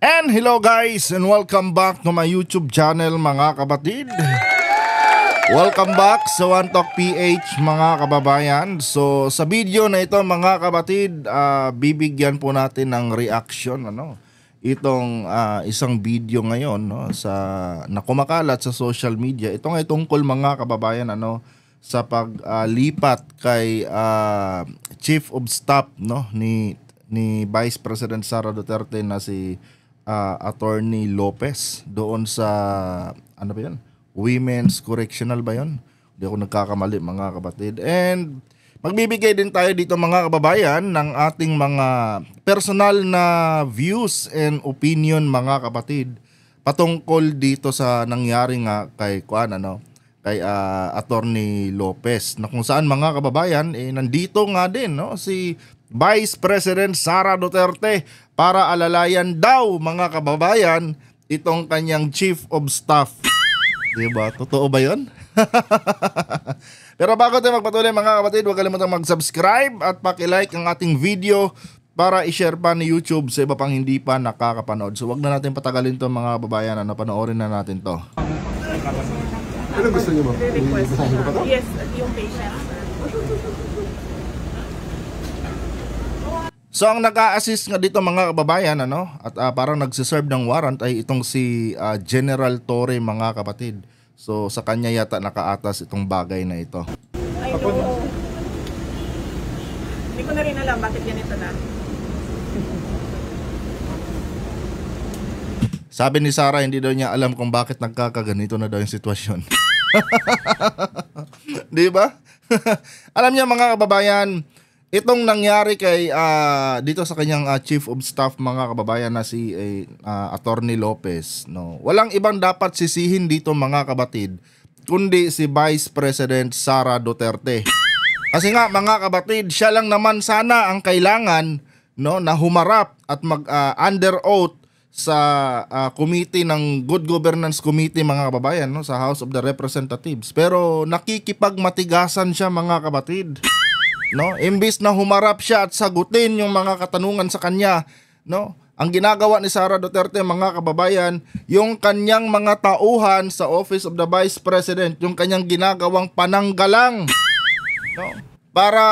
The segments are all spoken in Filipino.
And hello guys and welcome back to my YouTube channel mga kapatid. Welcome back sa One Talk PH mga kababayan. So sa video na ito mga kapatid, uh, bibigyan po natin ng reaction ano itong uh, isang video ngayon no sa na kumakalat sa social media. Ito nga tungkol mga kababayan ano sa paglipat uh, kay uh, Chief of Staff no ni ni Vice President Sara Duterte na si uh, Attorney Lopez doon sa ano ba 'yan? Women's Correctional ba 'yon? Hindi ako nagkakamali mga kabatid. And magbibigay din tayo dito mga kababayan ng ating mga personal na views and opinion mga kapatid patungkol dito sa nangyari nga kay Kuan ano kay uh, Attorney Lopez na kung saan mga kababayan eh nandito nga din no si Vice President Sara Duterte para alalayan daw mga kababayan itong kanyang Chief of Staff. Di ba? Totoo ba yon? Pero bago tayo magpatuloy mga kapatid, huwag kalimutang mag-subscribe at pakilike ang ating video para i-share pa ni YouTube sa iba pang hindi pa nakakapanood. So wag na natin patagalin to mga kababayan. ano, panoorin na natin to. Ano gusto niyo ba? Yes, yung patient. So ang nag-a-assist nga dito mga kababayan ano at uh, parang nagsiserve ng warrant ay itong si uh, General Torre mga kapatid. So sa kanya yata nakaatas itong bagay na ito. I know. Hindi ko na rin alam bakit ganito na. Sabi ni Sarah hindi daw niya alam kung bakit nagkakaganito na daw yung sitwasyon. 'Di ba? alam niya mga kababayan, Itong nangyari kay uh, dito sa kanyang uh, chief of staff mga kababayan na si uh, Attorney Lopez, no. Walang ibang dapat sisihin dito mga kabatid kundi si Vice President Sara Duterte. Kasi nga mga kabatid, siya lang naman sana ang kailangan no na humarap at mag uh, under oath sa uh, committee ng Good Governance Committee mga kababayan no sa House of the Representatives. Pero nakikipagmatigasan siya mga kabatid no? Imbis na humarap siya at sagutin yung mga katanungan sa kanya, no? Ang ginagawa ni Sara Duterte mga kababayan, yung kanyang mga tauhan sa Office of the Vice President, yung kanyang ginagawang pananggalang no? para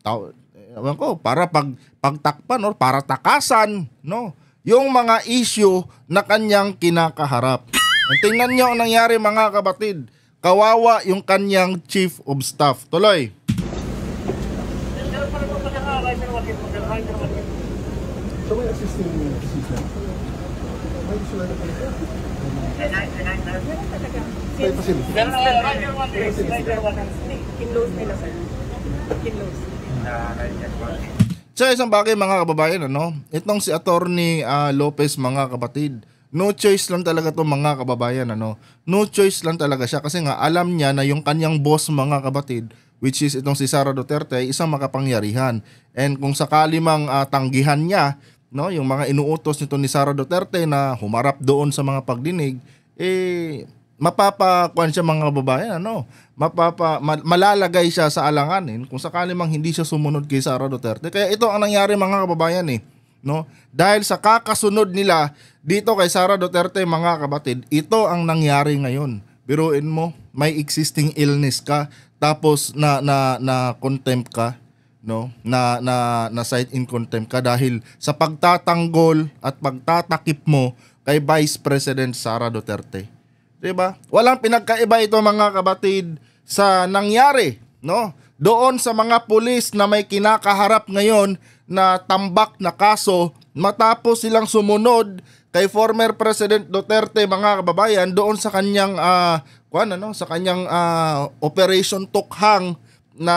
taw, ewan ko, para pag pagtakpan or para takasan, no? Yung mga issue na kanyang kinakaharap. Tingnan niyo ang nangyari mga kabatid. Kawawa yung kanyang chief of staff. Tuloy. Kinlose nila sir. Kinlose. Sa isang bagay mga kababayan, ano? Itong si Attorney uh, Lopez mga kapatid, no choice lang talaga to mga kababayan, ano? No choice lang talaga siya kasi nga alam niya na yung kanyang boss mga kapatid, which is itong si Sara Duterte, isang makapangyarihan. And kung sakali mang uh, tanggihan niya no, yung mga inuutos nito ni Sara Duterte na humarap doon sa mga pagdinig, eh mapapakuan siya mga babae ano mapapa malalagay siya sa alanganin kung sakali mang hindi siya sumunod kay Sara Duterte kaya ito ang nangyari mga kababayan eh no dahil sa kakasunod nila dito kay Sara Duterte mga kabatid ito ang nangyari ngayon biruin mo may existing illness ka tapos na na na contempt ka no na na na side in contempt ka dahil sa pagtatanggol at pagtatakip mo kay Vice President Sara Duterte. 'Di ba? Walang pinagkaiba ito mga kabatid sa nangyari, no? Doon sa mga pulis na may kinakaharap ngayon na tambak na kaso matapos silang sumunod kay former President Duterte mga kababayan doon sa kanyang uh, ah, kuan ano sa kanyang uh, operation Tukhang na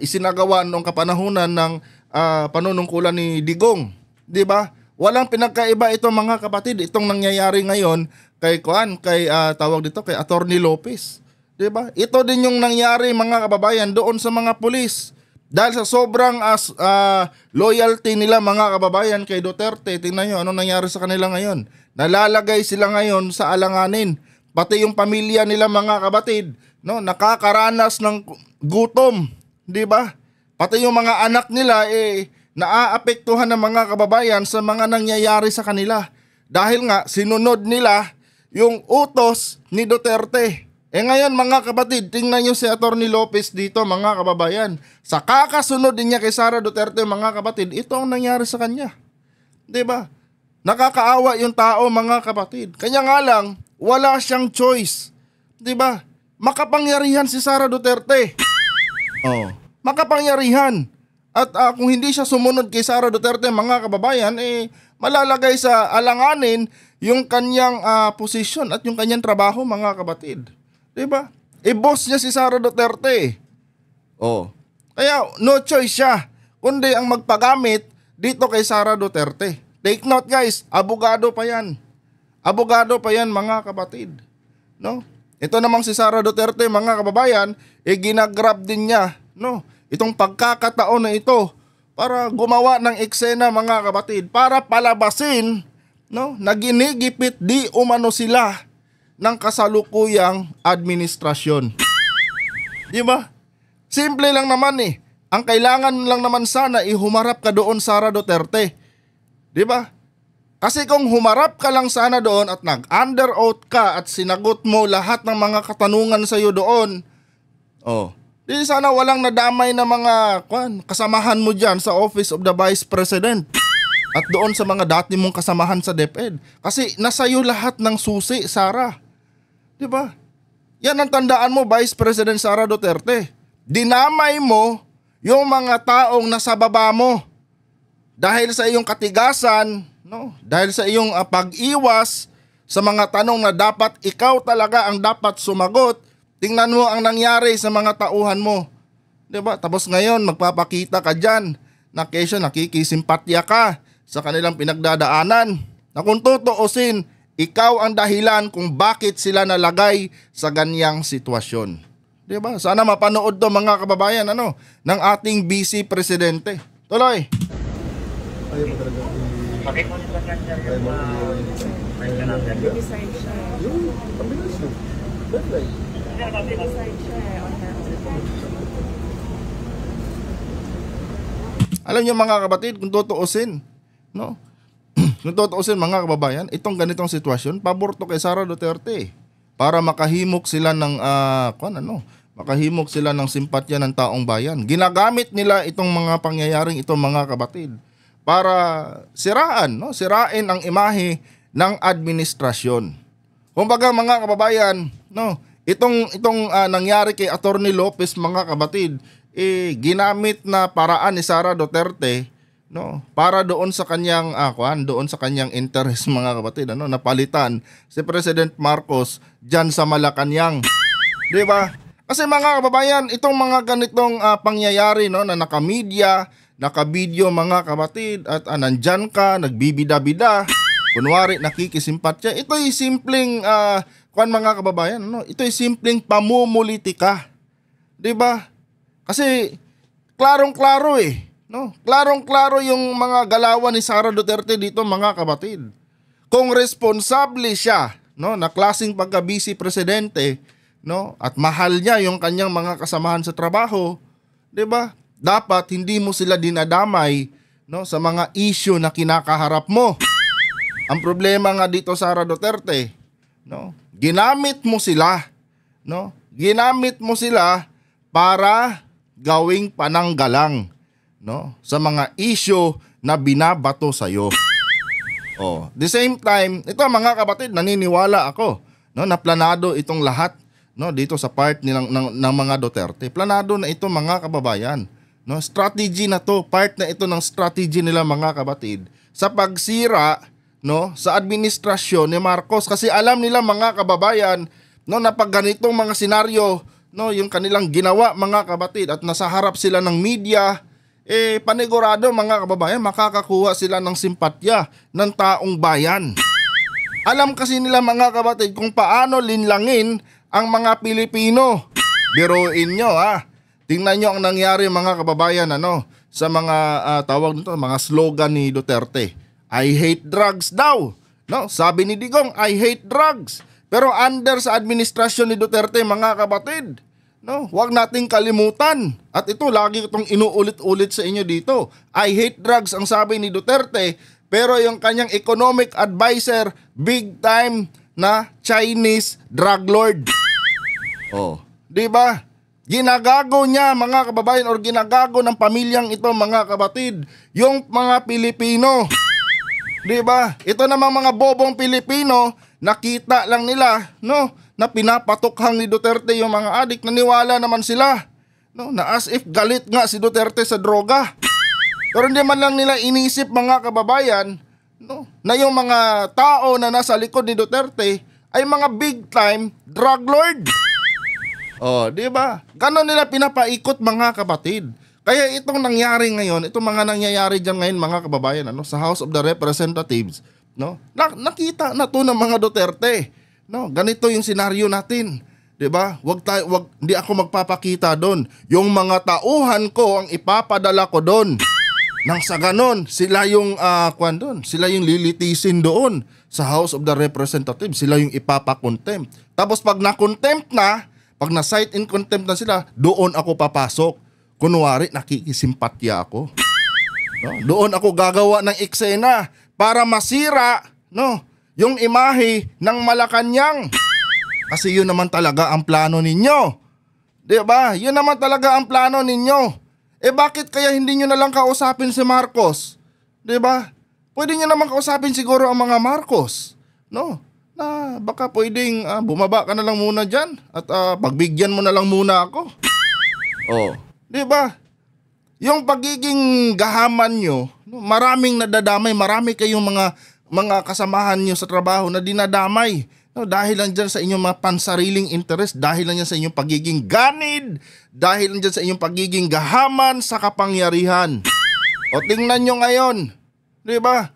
isinagawa noong kapanahunan ng uh, panunungkulan ni Digong. 'Di ba? Walang pinagkaiba itong mga kapatid itong nangyayari ngayon kay Kuan kay uh, tawag dito kay Attorney Lopez. 'Di ba? Ito din yung nangyari mga kababayan doon sa mga pulis. Dahil sa sobrang as, uh, loyalty nila mga kababayan kay Duterte, tingnan nyo ano nangyari sa kanila ngayon. Nalalagay sila ngayon sa alanganin. Pati yung pamilya nila mga kabatid, no, nakakaranas ng gutom, 'di ba? Pati yung mga anak nila eh naaapektuhan ng mga kababayan sa mga nangyayari sa kanila dahil nga sinunod nila yung utos ni Duterte. Eh ngayon mga kapatid, tingnan niyo si Attorney Lopez dito mga kababayan. Sa kakasunod din niya kay Sara Duterte mga kapatid, ito ang nangyari sa kanya. 'Di ba? Nakakaawa yung tao mga kapatid. Kanya nga lang, wala siyang choice. 'Di ba? makapangyarihan si Sara Duterte. Oh. Makapangyarihan. At uh, kung hindi siya sumunod kay Sara Duterte, mga kababayan, eh, malalagay sa alanganin yung kanyang uh, posisyon at yung kanyang trabaho, mga kabatid. 'Di ba? Diba? Eh, boss niya si Sara Duterte. Oh. Kaya, no choice siya, kundi ang magpagamit dito kay Sara Duterte. Take note guys, abogado pa yan. Abogado pa yan mga kabatid. No? Ito namang si Sara Duterte mga kababayan, e ginagrab din niya no, itong pagkakataon na ito para gumawa ng eksena mga kabatid para palabasin no, na ginigipit di umano sila ng kasalukuyang administrasyon. Di ba? Simple lang naman eh. Ang kailangan lang naman sana ihumarap eh, ka doon Sara Duterte. Di ba? Kasi kung humarap ka lang sana doon at nag-under oath ka at sinagot mo lahat ng mga katanungan sa iyo doon, oh, di sana walang nadamay na mga kwan, kasamahan mo diyan sa Office of the Vice President at doon sa mga dati mong kasamahan sa DepEd. Kasi nasa iyo lahat ng susi, Sara. 'Di ba? Yan ang tandaan mo, Vice President Sara Duterte. Dinamay mo yung mga taong nasa baba mo. Dahil sa iyong katigasan, No? Dahil sa iyong uh, pag-iwas sa mga tanong na dapat ikaw talaga ang dapat sumagot, tingnan mo ang nangyari sa mga tauhan mo. 'Di ba? Tapos ngayon magpapakita ka diyan na kesyo nakikisimpatya ka sa kanilang pinagdadaanan. Na kung tutuusin, ikaw ang dahilan kung bakit sila nalagay sa ganyang sitwasyon. 'Di ba? Sana mapanood 'to mga kababayan ano ng ating BC presidente. Tuloy. Ayaw pa talaga. Pakiponstra mga presyo natin. Decide siya. Yung, ang bilis yun. Bad life. Decide siya on her Alam niyo mga kabatid, kung totoosin, no? kung totoosin mga kababayan, itong ganitong sitwasyon, paborto kay Sara Duterte eh, para makahimok sila ng uh, ah, kung ano, makahimok sila ng simpatya ng taong bayan. Ginagamit nila itong mga pangyayaring itong mga kabatid para siraan, no? sirain ang imahe ng administrasyon. Kumbaga mga kababayan, no? itong itong uh, nangyari kay Attorney Lopez mga kabatid, eh, ginamit na paraan ni Sara Duterte no para doon sa kanyang ah, kwan, doon sa kanyang interest mga kabatid ano napalitan si President Marcos diyan sa Malacañang 'di ba kasi mga kababayan itong mga ganitong ah, pangyayari no na naka-media nakabidyo mga kapatid at ah, nandyan ka, nagbibida-bida. Kunwari, nakikisimpat siya. Ito'y simpleng, ah, kuan mga kababayan, no? ito'y simpleng pamumulitika. ka. ba? Diba? Kasi, klarong-klaro eh. No? Klarong-klaro yung mga galawan ni Sara Duterte dito mga kapatid. Kung responsable siya no, na klaseng pagka-vice presidente no, at mahal niya yung kanyang mga kasamahan sa trabaho, 'di ba? dapat hindi mo sila dinadamay no, sa mga issue na kinakaharap mo. Ang problema nga dito Sara Duterte, no? Ginamit mo sila, no? Ginamit mo sila para gawing pananggalang, no? Sa mga issue na binabato sa iyo. Oh, the same time, ito mga kapatid, naniniwala ako, no, Naplanado itong lahat, no, dito sa part nilang ng, ng mga Duterte. Planado na ito mga kababayan No, strategy na to, part na ito ng strategy nila mga kabatid sa pagsira no sa administrasyon ni Marcos kasi alam nila mga kababayan no na pag ganitong mga senaryo no yung kanilang ginawa mga kabatid at nasa harap sila ng media eh panigurado mga kababayan makakakuha sila ng simpatya ng taong bayan. Alam kasi nila mga kabatid kung paano linlangin ang mga Pilipino. Biruin nyo ha. Tingnan nyo ang nangyari mga kababayan ano, sa mga uh, tawag nito, mga slogan ni Duterte. I hate drugs daw. No, sabi ni Digong, I hate drugs. Pero under sa administrasyon ni Duterte mga kabatid, no, huwag nating kalimutan. At ito lagi itong inuulit-ulit sa inyo dito. I hate drugs ang sabi ni Duterte, pero yung kanyang economic advisor, big time na Chinese drug lord. Oh, 'di ba? Ginagago niya mga kababayan or ginagago ng pamilyang ito mga kabatid, yung mga Pilipino. 'Di ba? Ito namang mga bobong Pilipino, nakita lang nila, no, na pinapatukhang ni Duterte yung mga adik, naniwala naman sila. No, na as if galit nga si Duterte sa droga. Pero hindi man lang nila inisip mga kababayan, no, na yung mga tao na nasa likod ni Duterte ay mga big time drug lord. Oh, di ba? Ganon nila pinapaikot mga kapatid. Kaya itong nangyari ngayon, itong mga nangyayari diyan ngayon mga kababayan ano, sa House of the Representatives, no? Na- nakita na to ng mga Duterte. No, ganito yung scenario natin. 'Di ba? Wag tayo wag hindi ako magpapakita doon. Yung mga tauhan ko ang ipapadala ko doon. Nang sa ganon, sila yung uh, kwan doon, sila yung lilitisin doon sa House of the Representatives, sila yung ipapakontempt. Tapos pag na-contempt na, pag na sight in contempt na sila, doon ako papasok. Kunwari, nakikisimpatya ako. No? Doon ako gagawa ng eksena para masira no? yung imahe ng Malacanang. Kasi yun naman talaga ang plano ninyo. 'Di ba? Yun naman talaga ang plano ninyo. Eh bakit kaya hindi niyo na lang kausapin si Marcos? 'Di ba? Pwede niyo naman kausapin siguro ang mga Marcos, no? na baka pwedeng uh, bumaba ka na lang muna dyan at uh, pagbigyan mo na lang muna ako. Oh, di ba? Yung pagiging gahaman nyo, maraming nadadamay, marami kayong mga mga kasamahan nyo sa trabaho na dinadamay. No, dahil lang dyan sa inyong mga pansariling interest, dahil lang dyan sa inyong pagiging ganid, dahil lang dyan sa inyong pagiging gahaman sa kapangyarihan. O tingnan nyo ngayon, di ba?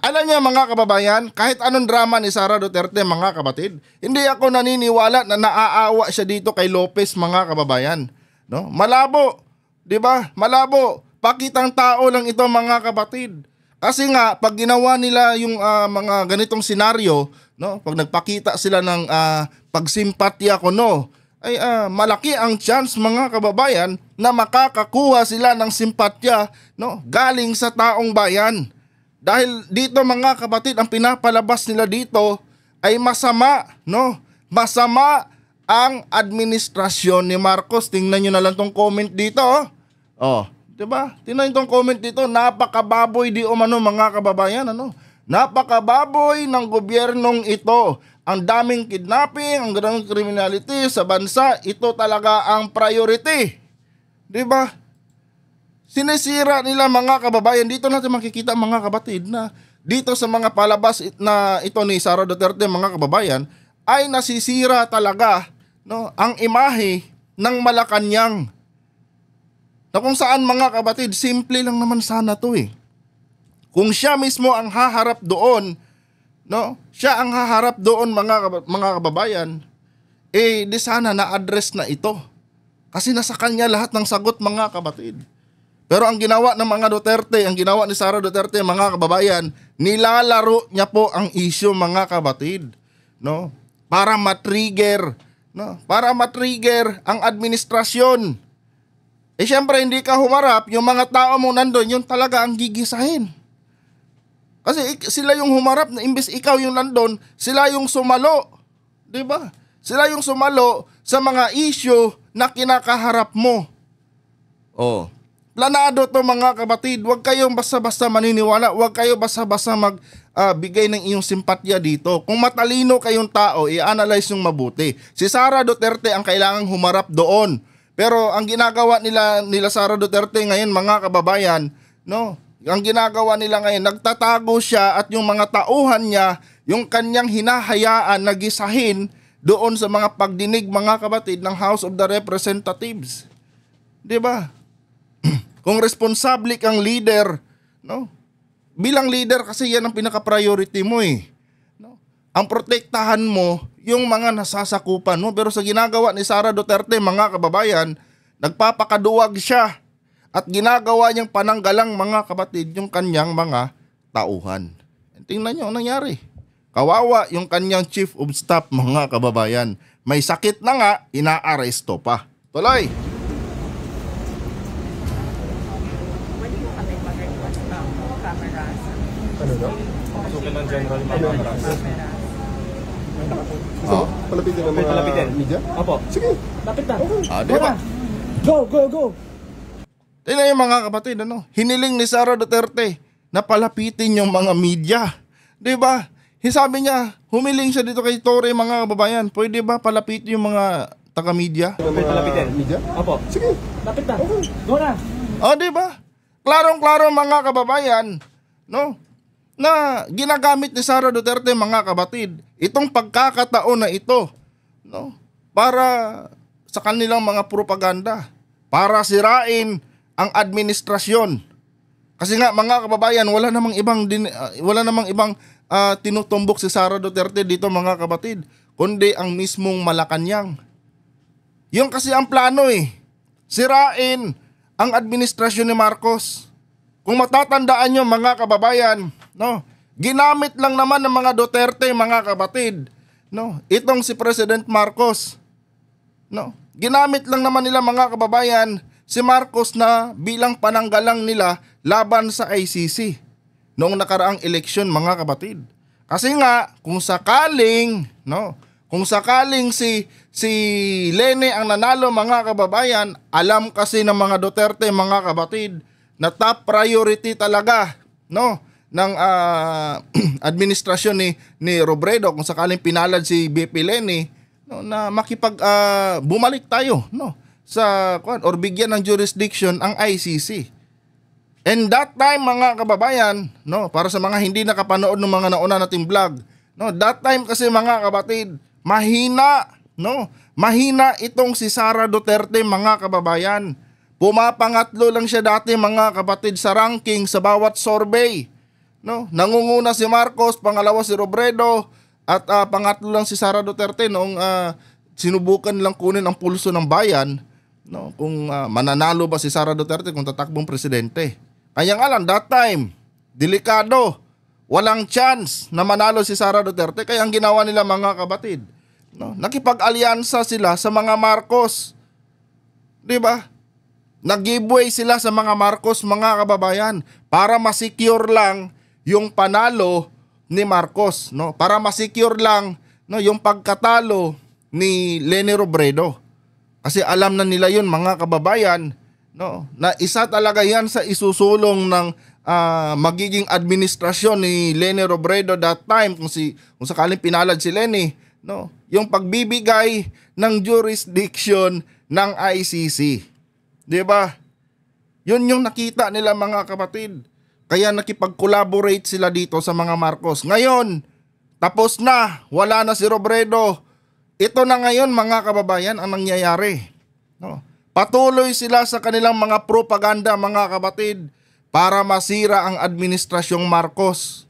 Alam niya mga kababayan, kahit anong drama ni Sara Duterte mga kabatid, hindi ako naniniwala na naaawa siya dito kay Lopez mga kababayan. No? Malabo, 'di ba? Malabo. Pakitang tao lang ito mga kabatid. Kasi nga pag ginawa nila yung uh, mga ganitong senaryo, no? Pag nagpakita sila ng uh, pagsimpatya ko no, ay uh, malaki ang chance mga kababayan na makakakuha sila ng simpatya no galing sa taong bayan dahil dito mga kapatid, ang pinapalabas nila dito ay masama, no? Masama ang administrasyon ni Marcos. Tingnan nyo na lang tong comment dito, oh. Oh, 'di ba? Tingnan tong comment dito, napakababoy di umano mga kababayan, ano? Napakababoy ng gobyernong ito. Ang daming kidnapping, ang daming criminality sa bansa, ito talaga ang priority. 'Di ba? sinisira nila mga kababayan. Dito natin makikita mga kabatid na dito sa mga palabas na ito ni Sara Duterte mga kababayan ay nasisira talaga no ang imahe ng Malacanang. Na kung saan mga kabatid, simple lang naman sana to eh. Kung siya mismo ang haharap doon, no? Siya ang haharap doon mga mga kababayan, eh di sana na-address na ito. Kasi nasa kanya lahat ng sagot mga kabatid. Pero ang ginawa ng mga Duterte, ang ginawa ni Sara Duterte, mga kababayan, nilalaro niya po ang issue mga kabatid, no? Para matrigger, no? Para matrigger ang administrasyon. Eh siyempre hindi ka humarap, yung mga tao mo nandoon, yung talaga ang gigisahin. Kasi sila yung humarap na imbes ikaw yung nandoon, sila yung sumalo. 'Di ba? Sila yung sumalo sa mga issue na kinakaharap mo. Oh. Planado to mga kabatid. Huwag kayong basta-basta maniniwala. Huwag kayo basta-basta magbigay ah, uh, ng iyong simpatya dito. Kung matalino kayong tao, i-analyze yung mabuti. Si Sara Duterte ang kailangang humarap doon. Pero ang ginagawa nila nila Sara Duterte ngayon mga kababayan, no? Ang ginagawa nila ngayon, nagtatago siya at yung mga tauhan niya, yung kanyang hinahayaan na gisahin doon sa mga pagdinig mga kabatid ng House of the Representatives. 'Di ba? Kung responsable kang leader, no? Bilang leader kasi yan ang pinaka-priority mo eh. No? Ang protektahan mo yung mga nasasakupan mo. Pero sa ginagawa ni Sara Duterte, mga kababayan, nagpapakaduwag siya at ginagawa niyang pananggalang mga kapatid yung kanyang mga tauhan. Tingnan niyo ang nangyari. Kawawa yung kanyang chief of staff mga kababayan. May sakit na nga, inaaresto pa. Tuloy! pasukin ng General Mamaras. Oh. Palapitin ng mga media? Opo. Sige. Lapit na. Okay. Ah, di ba? Go, go, go. Tingnan yung mga kapatid, ano? Hiniling ni Sara Duterte na palapitin yung mga media. Di ba? Sabi niya, humiling siya dito kay Tore mga kababayan. Pwede ba palapitin yung mga taga-media? Pwede palapitin. Media? Opo. Sige. Lapit na. Okay. Go na. O, oh, ah, di ba? Klarong-klaro mga kababayan, no? na ginagamit ni Sara Duterte mga kabatid itong pagkakataon na ito no para sa kanilang mga propaganda para sirain ang administrasyon kasi nga mga kababayan wala namang ibang din, uh, wala namang ibang uh, tinutumbok si Sara Duterte dito mga kabatid kundi ang mismong Malacañang yung kasi ang plano eh sirain ang administrasyon ni Marcos kung matatandaan nyo mga kababayan, no, ginamit lang naman ng mga Duterte mga kabatid, no, itong si President Marcos, no, ginamit lang naman nila mga kababayan si Marcos na bilang pananggalang nila laban sa ICC noong nakaraang eleksyon mga kabatid. Kasi nga kung sakaling, no, kung sakaling si si Lene ang nanalo mga kababayan, alam kasi ng mga Duterte mga kabatid, na top priority talaga no ng uh, administrasyon ni ni Robredo kung sakaling pinalad si BP Leni no, na makipag uh, bumalik tayo no sa kuan or bigyan ng jurisdiction ang ICC. And that time mga kababayan, no, para sa mga hindi nakapanood ng mga nauna nating vlog, no, that time kasi mga kabatid, mahina, no, mahina itong si Sara Duterte mga kababayan. Pumapangatlo lang siya dati mga kapatid sa ranking sa bawat survey. No, nangunguna si Marcos, pangalawa si Robredo at uh, pangatlo lang si Sara Duterte noong uh, sinubukan lang kunin ang pulso ng bayan no kung uh, mananalo ba si Sara Duterte kung tatakbong presidente. Kaya nga lang that time delikado. Walang chance na manalo si Sara Duterte kaya ang ginawa nila mga kabatid. No, nakipag-alyansa sila sa mga Marcos. 'Di ba? Nag-giveaway sila sa mga Marcos mga kababayan para ma-secure lang yung panalo ni Marcos, no? Para ma-secure lang no yung pagkatalo ni Lenny Robredo. Kasi alam na nila yun mga kababayan, no? Na isa talaga yan sa isusulong ng uh, magiging administrasyon ni Lenny Robredo that time kung si kung sakaling pinalad si Lenny, no? Yung pagbibigay ng jurisdiction ng ICC. 'Di ba? 'Yun yung nakita nila mga kapatid. Kaya nakipag-collaborate sila dito sa mga Marcos. Ngayon, tapos na, wala na si Robredo. Ito na ngayon mga kababayan ang nangyayari. No? Patuloy sila sa kanilang mga propaganda mga kapatid para masira ang administrasyong Marcos.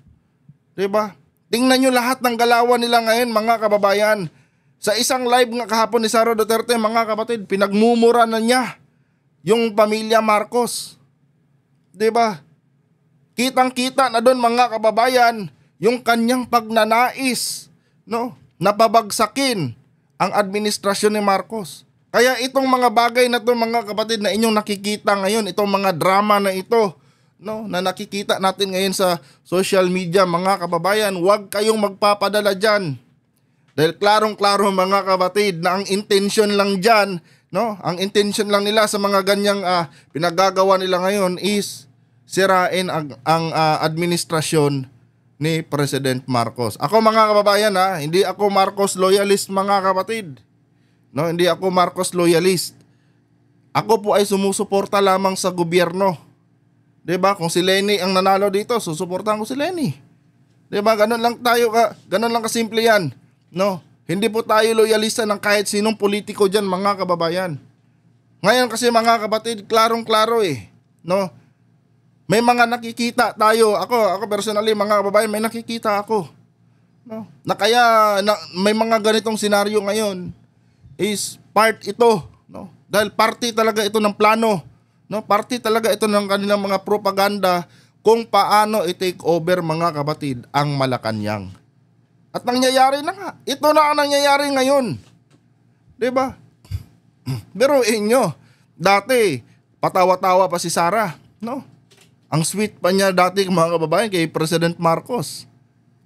'Di ba? Tingnan niyo lahat ng galaw nila ngayon mga kababayan. Sa isang live ng kahapon ni Sara Duterte mga kapatid, pinagmumura na niya yung pamilya Marcos. 'Di ba? Kitang-kita na doon mga kababayan yung kanyang pagnanais, no? Napabagsakin ang administrasyon ni Marcos. Kaya itong mga bagay na to mga kapatid na inyong nakikita ngayon, itong mga drama na ito, no, na nakikita natin ngayon sa social media mga kababayan, huwag kayong magpapadala diyan. Dahil klarong-klaro mga kapatid na ang intention lang diyan No? Ang intention lang nila sa mga ganyang uh, pinagagawa nila ngayon is sirain ang, ang uh, administrasyon ni President Marcos. Ako mga kababayan ha, ah, hindi ako Marcos loyalist mga kapatid. No, hindi ako Marcos loyalist. Ako po ay sumusuporta lamang sa gobyerno. 'Di ba? Kung si Lenny ang nanalo dito, susuportahan ko si Lenny. 'Di ba? Ganun lang tayo ka, ganun lang kasimple 'yan, no? Hindi po tayo loyalista ng kahit sinong politiko dyan mga kababayan. Ngayon kasi mga kapatid, klarong-klaro eh. No? May mga nakikita tayo. Ako, ako personally mga kababayan, may nakikita ako. No? Na kaya na, may mga ganitong senaryo ngayon is part ito. No? Dahil party talaga ito ng plano. No? Party talaga ito ng kanilang mga propaganda kung paano i-take over mga kapatid ang Malacanang. At nangyayari na nga. Ito na ang nangyayari ngayon. ba? Diba? Pero inyo, dati, patawa-tawa pa si Sara. No? Ang sweet pa niya dati mga kababayan kay President Marcos.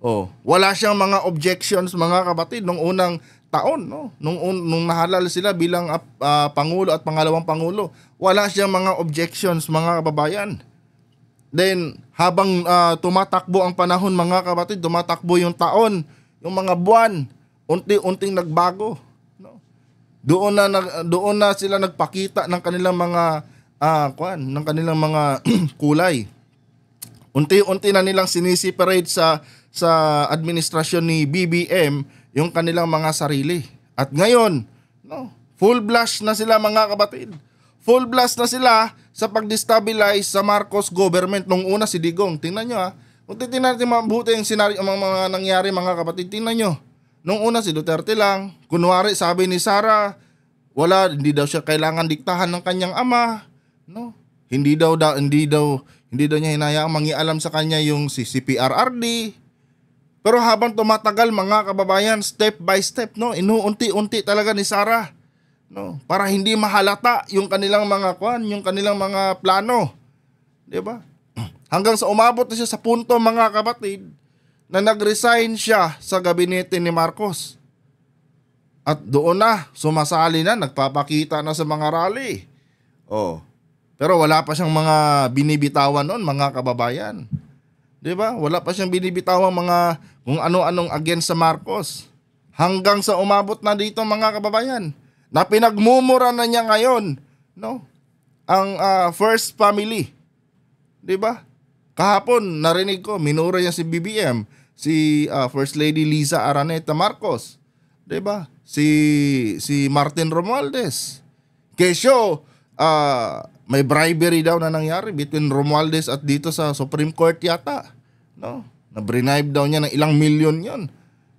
Oh, wala siyang mga objections mga kapatid nung unang taon no nung nung nahalal sila bilang uh, uh, pangulo at pangalawang pangulo wala siyang mga objections mga kababayan Then, habang uh, tumatakbo ang panahon mga kapatid, tumatakbo yung taon, yung mga buwan, unti-unting nagbago. No? Doon na nag, doon na sila nagpakita ng kanilang mga uh, kwan, ng kanilang mga kulay. Unti-unti na nilang sinisiparate sa sa administrasyon ni BBM yung kanilang mga sarili. At ngayon, no, full blast na sila mga kapatid full blast na sila sa pag-destabilize sa Marcos government nung una si Digong. Tingnan nyo ha. Ah. Kung titignan natin mabuti yung senaryo, mga, mga nangyari mga kapatid, tingnan nyo. Nung una si Duterte lang, kunwari sabi ni Sara, wala, hindi daw siya kailangan diktahan ng kanyang ama. No? Hindi daw, da, hindi daw, hindi daw niya hinayaang mangialam sa kanya yung si CPRRD. Pero habang tumatagal mga kababayan, step by step, no, inuunti-unti talaga ni Sara no? Para hindi mahalata yung kanilang mga kwan, yung kanilang mga plano. 'Di ba? Hanggang sa umabot na siya sa punto mga kapatid na nag-resign siya sa gabinete ni Marcos. At doon na, sumasali na, nagpapakita na sa mga rally. Oh. Pero wala pa siyang mga binibitawan noon, mga kababayan. 'Di ba? Wala pa siyang binibitawan mga kung ano-anong against sa Marcos. Hanggang sa umabot na dito mga kababayan na pinagmumura na niya ngayon, no? Ang uh, first family. 'Di ba? Kahapon narinig ko minura niya si BBM, si uh, First Lady Liza Araneta Marcos, 'di ba? Si si Martin Romualdez. Kesyo uh, may bribery daw na nangyari between Romualdez at dito sa Supreme Court yata, no? Na bribe daw niya ng ilang milyon 'yon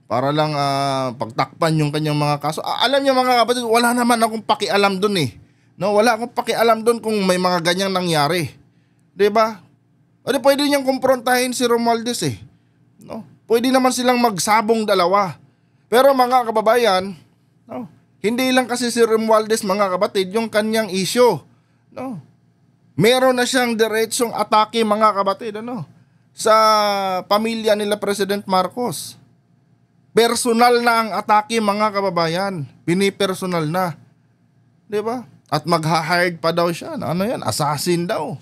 para lang uh, pagtakpan yung kanyang mga kaso. Ah, alam niya mga kapatid, wala naman akong pakialam doon eh. No, wala akong pakialam doon kung may mga ganyang nangyari. 'Di ba? O di pwede niyang kumprontahin si Romualdez eh. No? Pwede naman silang magsabong dalawa. Pero mga kababayan, no, hindi lang kasi si Romualdez mga kabatid yung kanyang issue. No? Meron na siyang diretsong atake mga kabatid ano, sa pamilya nila President Marcos. Personal na ang atake mga kababayan. Pinipersonal na. 'Di ba? At magha-hired pa daw siya. Ano 'yan? Assassin daw.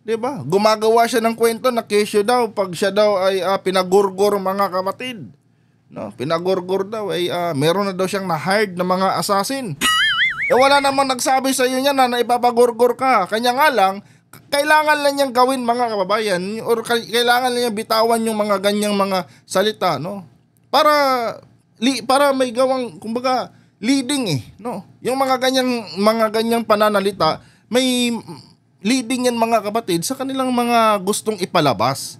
'Di ba? Gumagawa siya ng kwento na kesyo daw pag siya daw ay uh, pinagurgor mga kapatid. No, pinagurgor daw ay uh, meron na daw siyang na-hired na mga assassin. Eh wala namang nagsabi sa iyo niya na naipapagurgor ka. Kanya nga lang, kailangan lang niyang gawin mga kababayan or kailangan lang niyang bitawan yung mga ganyang mga salita, no? para li, para may gawang kumbaga leading eh, no? Yung mga ganyang mga ganyang pananalita, may leading yan mga kapatid sa kanilang mga gustong ipalabas.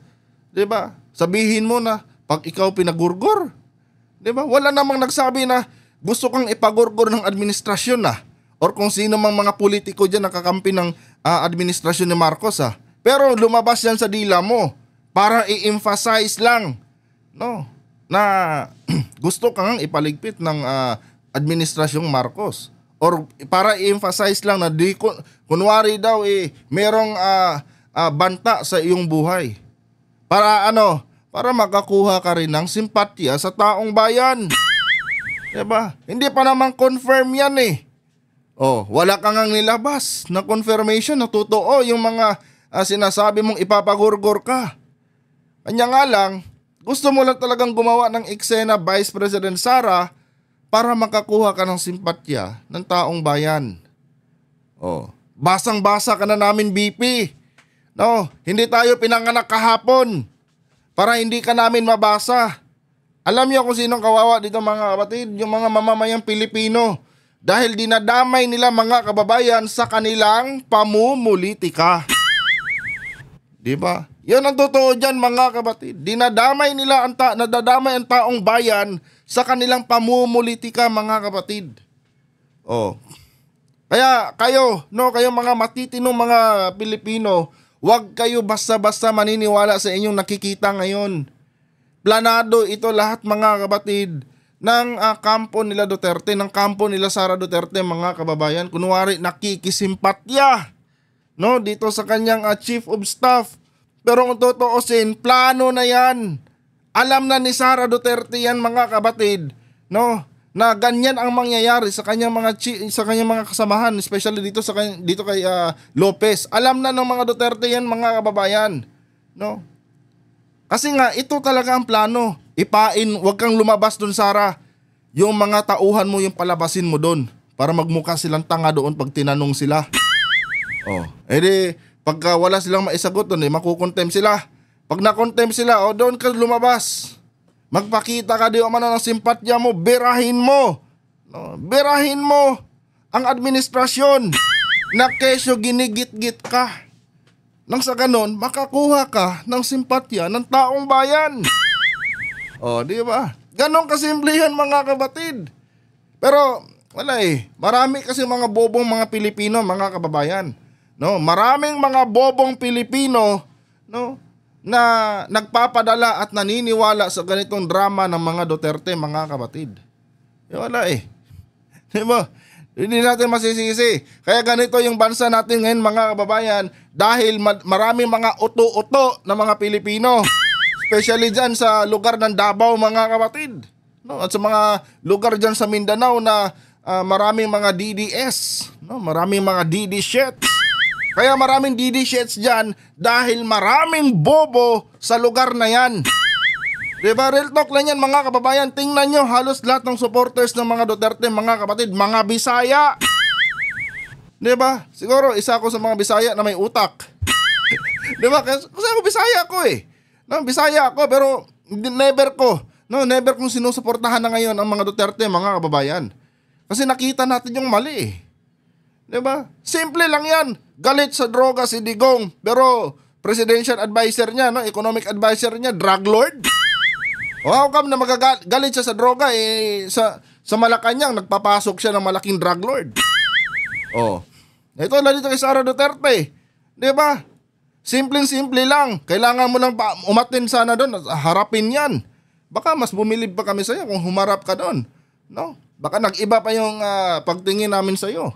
'Di ba? Sabihin mo na pag ikaw pinagurgor, 'di ba? Wala namang nagsabi na gusto kang ipagurgor ng administrasyon na ah. or kung sino mang mga politiko diyan nakakampi ng uh, administrasyon ni Marcos ah. Pero lumabas yan sa dila mo para i-emphasize lang. No, na gusto kang ipaligpit ng uh, administrasyong Marcos or para i-emphasize lang na di kun, kunwari daw eh merong uh, uh, banta sa iyong buhay para ano para makakuha ka rin ng simpatya sa taong bayan 'di ba hindi pa naman confirm yan eh oh wala kang ang nilabas na confirmation na totoo yung mga uh, sinasabi mong ipapagurgor ka kanya nga lang gusto mo lang talagang gumawa ng eksena Vice President Sara para makakuha ka ng simpatya ng taong bayan. Oh, basang-basa ka na namin BP. No, hindi tayo pinanganak kahapon para hindi ka namin mabasa. Alam niyo kung sinong kawawa dito mga kapatid, yung mga mamamayang Pilipino dahil dinadamay nila mga kababayan sa kanilang pamumulitika. Di ba? Yan ang totoo dyan mga kabatid. Dinadamay nila ang ta- nadadamay ang taong bayan sa kanilang pamumulitika mga kabatid. Oh. Kaya kayo, no, kayo mga matitino mga Pilipino, huwag kayo basta-basta maniniwala sa inyong nakikita ngayon. Planado ito lahat mga kabatid ng uh, kampo nila Duterte, ng kampo nila Sara Duterte mga kababayan. Kunwari nakikisimpatya. niya no, dito sa kanyang uh, chief of staff. Pero kung totoosin, plano na yan. Alam na ni Sara Duterte yan mga kabatid, no? Na ganyan ang mangyayari sa kanyang mga chi- sa kanyang mga kasamahan, especially dito sa kanyang, dito kay uh, Lopez. Alam na ng mga Duterte yan mga kababayan, no? Kasi nga ito talaga ang plano. Ipain, wag kang lumabas doon Sara. Yung mga tauhan mo yung palabasin mo doon para magmukha silang tanga doon pag tinanong sila. Oh. Eh di, pagka wala silang maisagot doon, eh, makukontem sila. Pag nakontem sila, o oh, doon ka lumabas. Magpakita ka di o man ng simpatya mo, berahin mo. No, berahin mo ang administrasyon na kesyo ginigit-git ka. Nang sa ganon, makakuha ka ng simpatya ng taong bayan. O, oh, di ba? Ganon kasimple yan mga kabatid. Pero wala eh, marami kasi mga bobong mga Pilipino, mga kababayan No, maraming mga bobong Pilipino no na nagpapadala at naniniwala sa ganitong drama ng mga Duterte mga kapatid. Eh wala eh. Di ba? Hindi natin masisisi. Kaya ganito yung bansa natin ngayon mga kababayan dahil maraming mga uto-uto na mga Pilipino. Especially dyan sa lugar ng Davao mga kapatid. No? At sa mga lugar dyan sa Mindanao na uh, maraming mga DDS. No? Maraming mga DD shit. Kaya maraming DD shits dyan dahil maraming bobo sa lugar na yan. Diba, real talk lang yan mga kababayan. Tingnan nyo halos lahat ng supporters ng mga Duterte, mga kapatid, mga Bisaya. Diba? Siguro isa ako sa mga Bisaya na may utak. diba? Kasi, kasi ako Bisaya ako eh. No, Bisaya ako pero never ko. No, never kong sinusuportahan na ngayon ang mga Duterte, mga kababayan. Kasi nakita natin yung mali eh. 'Di ba? Simple lang 'yan. Galit sa droga si Digong, pero presidential adviser niya, no, economic adviser niya, drug lord. O how come na magagalit siya sa droga eh sa sa Malacanang nagpapasok siya ng malaking drug lord. Oh. Ito na dito kay Sara Duterte. 'Di ba? Simpleng-simple lang. Kailangan mo lang pa umatin sana doon, harapin 'yan. Baka mas bumilib pa kami sa iyo kung humarap ka doon. No? Baka nag-iba pa yung uh, pagtingin namin sa iyo.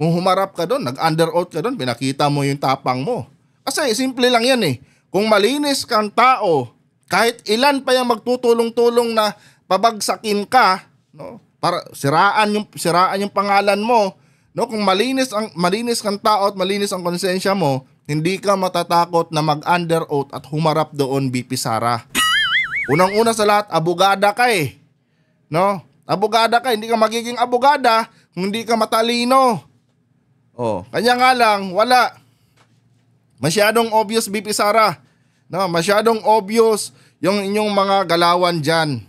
Kung humarap ka doon, nag-under oath ka doon, pinakita mo yung tapang mo. Kasi simple lang yan eh. Kung malinis kang tao, kahit ilan pa yung magtutulong-tulong na pabagsakin ka, no? Para siraan yung siraan yung pangalan mo, no? Kung malinis ang malinis kang tao at malinis ang konsensya mo, hindi ka matatakot na mag-under oath at humarap doon BP Sara. Unang-una sa lahat, abogada ka eh. No? Abogada ka, hindi ka magiging abogada kung hindi ka matalino. Oh, kanya nga lang, wala. Masyadong obvious BP Sara. No, masyadong obvious yung inyong mga galawan diyan.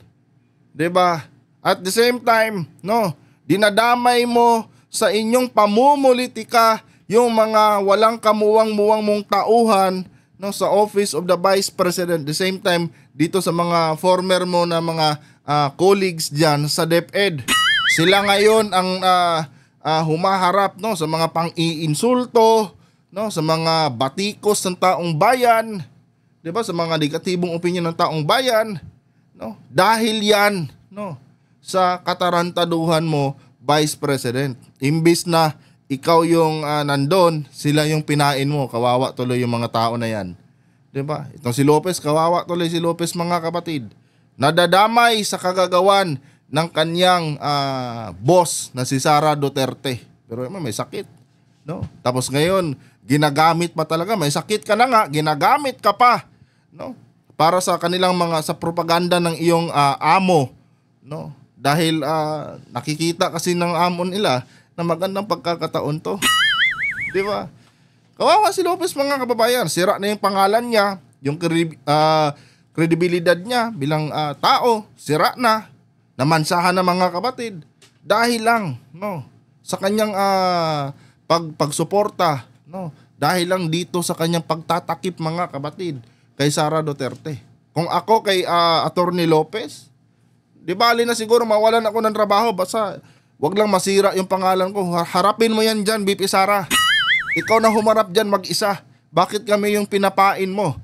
'Di ba? At the same time, no, dinadamay mo sa inyong pamumulitika yung mga walang kamuwang-muwang mong tauhan no sa office of the vice president the same time dito sa mga former mo na mga uh, colleagues diyan sa DepEd sila ngayon ang uh, uh, humaharap no sa mga pang-iinsulto, no, sa mga batikos ng taong bayan, 'di ba? Sa mga negatibong opinion ng taong bayan, no? Dahil 'yan, no, sa katarantaduhan mo, Vice President. Imbis na ikaw yung uh, ah, nandon, sila yung pinain mo. Kawawa tuloy yung mga tao na 'yan. 'Di ba? Itong si Lopez, kawawa tuloy si Lopez mga kapatid. Nadadamay sa kagagawan ng kanyang uh, boss na si Sara Duterte. Pero may, eh, may sakit. No? Tapos ngayon, ginagamit pa talaga. May sakit ka na nga, ginagamit ka pa. No? Para sa kanilang mga sa propaganda ng iyong uh, amo, no? Dahil uh, nakikita kasi ng amo nila na magandang pagkakataon to. 'Di ba? Kawawa si Lopez mga kababayan. Sira na yung pangalan niya, yung uh, niya bilang uh, tao, sira na namansahan ng mga kapatid dahil lang no sa kanyang uh, pag pagsuporta no dahil lang dito sa kanyang pagtatakip mga kapatid kay Sara Duterte. Kung ako kay uh, ah, Attorney Lopez, di bali na siguro mawalan ako ng trabaho basta wag lang masira yung pangalan ko. Harapin mo yan diyan, BP Sara. Ikaw na humarap diyan mag-isa. Bakit kami yung pinapain mo?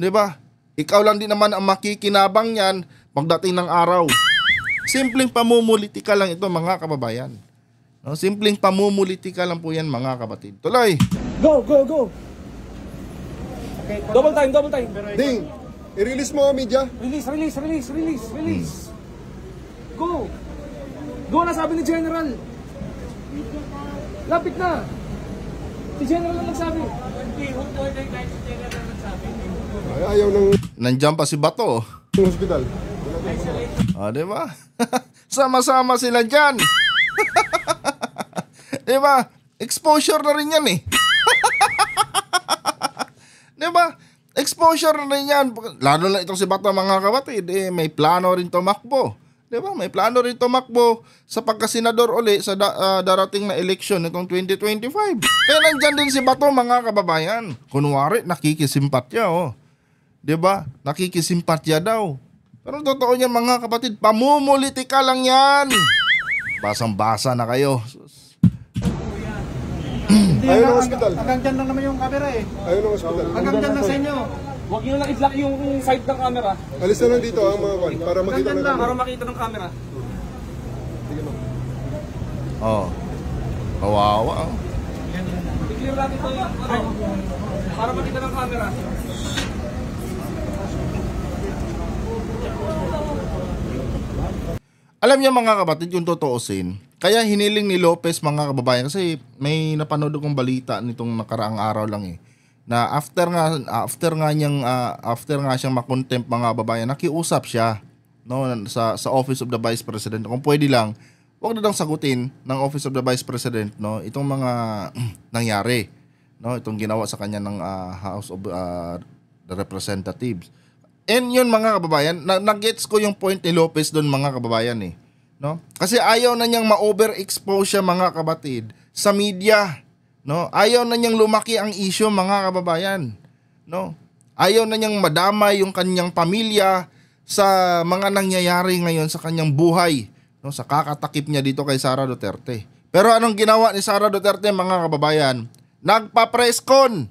Di ba? Ikaw lang din naman ang makikinabang yan pagdating ng araw. Simpleng pamumulitika lang ito mga kababayan. No, simpleng pamumulitika lang po yan mga kapatid. Tuloy! Go, go, go! Okay, double time, double time! Ding! I-release mo kami media. Release, release, release, release, release! Hmm. Go! Go na sabi ni General! Lapit na! Si General lang nagsabi. Hindi, hook order guys, si General nagsabi. Ayaw nang... Nandiyan pa si Bato. Hospital. O, ah, di ba? Sama-sama sila dyan. di ba? Exposure na rin yan eh. di ba? Exposure na rin yan. Lalo na itong si Bata mga kapatid, eh, may plano rin tumakbo. Di ba? May plano rin tumakbo sa pagkasenador uli sa da, uh, darating na eleksyon nitong 2025. Kaya nandyan din si Bato mga kababayan. Kunwari, nakikisimpatya oh. Di ba? Nakikisimpatya daw. Pero totoo niyan mga kapatid, pamumuliti ka lang yan. Basang-basa na kayo. Ayun ang hospital. Hanggang dyan lang naman yung camera eh. Ayun ang hospital. Hanggang dyan lang sa inyo. Huwag nyo lang i-block yung side ng camera. Alis na lang dito ang ah, mga kwan para makita ng camera. Oh. Oh. Oh. Ano, para makita ng camera. Sige mo. Oo. Kawawa. Yan. I-clear natin ito. Para makita ng camera. Alam niya mga kapatid yung totoosin. Kaya hiniling ni Lopez mga kababayan kasi may napanood akong balita nitong nakaraang araw lang eh na after nga after nga niyang uh, after nga siyang makontempt mga kababayan nakiusap siya no sa sa Office of the Vice President kung pwede lang wag na lang sagutin ng Office of the Vice President no itong mga nangyari no itong ginawa sa kanya ng uh, House of uh, the Representatives And yun mga kababayan, na gets ko yung point ni Lopez doon mga kababayan eh. No? Kasi ayaw na niyang ma-overexpose siya mga kabatid sa media. No? Ayaw na niyang lumaki ang issue mga kababayan. No? Ayaw na niyang madamay yung kanyang pamilya sa mga nangyayari ngayon sa kanyang buhay. No? Sa kakatakip niya dito kay Sara Duterte. Pero anong ginawa ni Sara Duterte mga kababayan? Nagpa-press con.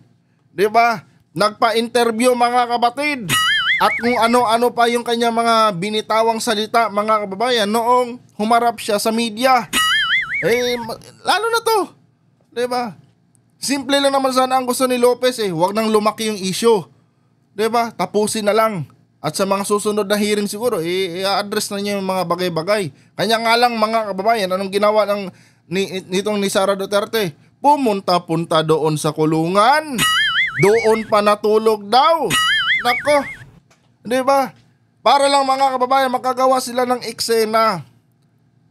'Di ba? Nagpa-interview mga kabatid. at kung ano-ano pa yung kanya mga binitawang salita mga kababayan noong humarap siya sa media. Eh, lalo na to. ba? Diba? Simple lang naman sana ang gusto ni Lopez eh, wag nang lumaki yung issue. ba? Diba? Tapusin na lang. At sa mga susunod na hearing siguro, i-address na niya yung mga bagay-bagay. Kanya nga lang mga kababayan, anong ginawa ng ni, nitong ni Sara Duterte? Pumunta-punta doon sa kulungan. Doon pa natulog daw. Nako, Di ba? Para lang mga kababayan, makagawa sila ng eksena.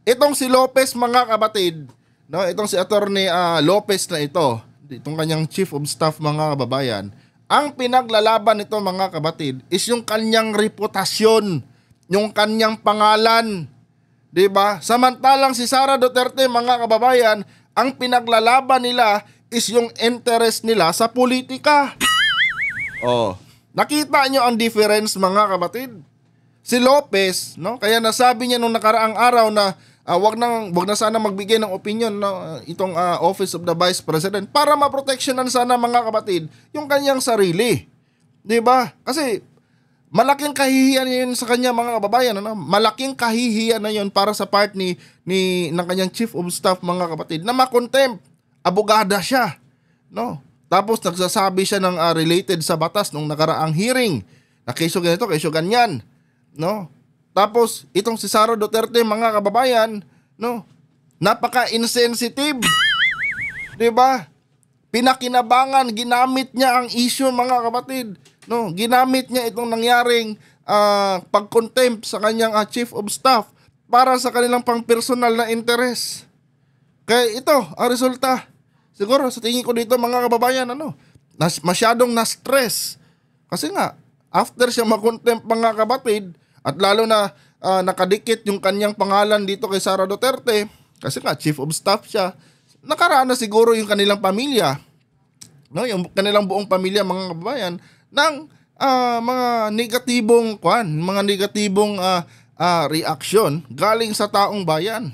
Itong si Lopez mga kabatid, no? itong si Attorney uh, Lopez na ito, itong kanyang chief of staff mga kababayan, ang pinaglalaban nito mga kabatid is yung kanyang reputasyon, yung kanyang pangalan. 'Di ba? Samantalang si Sara Duterte mga kababayan, ang pinaglalaban nila is yung interest nila sa politika. Oh. Nakita nyo ang difference mga kapatid? Si Lopez, no? Kaya nasabi niya nung nakaraang araw na uh, wag nang wag na sana magbigay ng opinion no, itong uh, Office of the Vice President para maproteksyonan sana mga kapatid yung kanyang sarili. 'Di ba? Kasi malaking kahihiyan yun sa kanya mga kababayan ano? malaking kahihiyan na yun para sa part ni, ni ng kanyang chief of staff mga kapatid na makontempt abogada siya no tapos nagsasabi siya ng uh, related sa batas nung nakaraang hearing na keso ganito, keso ganyan, no? Tapos itong si Sara Duterte mga kababayan, no? Napaka-insensitive. 'Di ba? Pinakinabangan ginamit niya ang issue mga kapatid, no? Ginamit niya itong nangyaring uh, pag-contempt sa kanyang uh, chief of staff para sa kanilang pang-personal na interes. Kaya ito ang resulta. Siguro sa tingin ko dito mga kababayan, ano, nas, masyadong na-stress. Kasi nga, after siya makontempt mga kabatid, at lalo na uh, nakadikit yung kanyang pangalan dito kay Sara Duterte, kasi nga chief of staff siya, nakaraan na siguro yung kanilang pamilya, no, yung kanilang buong pamilya mga kababayan, ng uh, mga negatibong kwan, mga negatibong uh, ah, uh, reaction galing sa taong bayan.